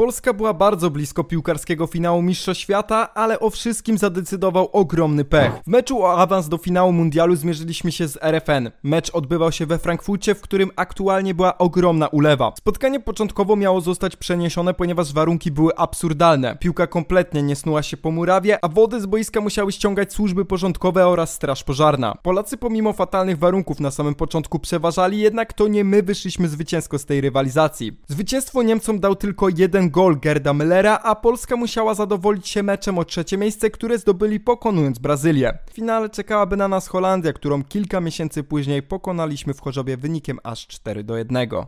Polska była bardzo blisko piłkarskiego finału Mistrzostw Świata, ale o wszystkim zadecydował ogromny pech. W meczu o awans do finału mundialu zmierzyliśmy się z RFN. Mecz odbywał się we Frankfurcie, w którym aktualnie była ogromna ulewa. Spotkanie początkowo miało zostać przeniesione, ponieważ warunki były absurdalne. Piłka kompletnie nie snuła się po murawie, a wody z boiska musiały ściągać służby porządkowe oraz straż pożarna. Polacy pomimo fatalnych warunków na samym początku przeważali, jednak to nie my wyszliśmy zwycięsko z tej rywalizacji. Zwycięstwo Niemcom dał tylko jeden gol Gerda Müllera, a Polska musiała zadowolić się meczem o trzecie miejsce, które zdobyli pokonując Brazylię. W finale czekałaby na nas Holandia, którą kilka miesięcy później pokonaliśmy w Chorzowie wynikiem aż 4 do 1.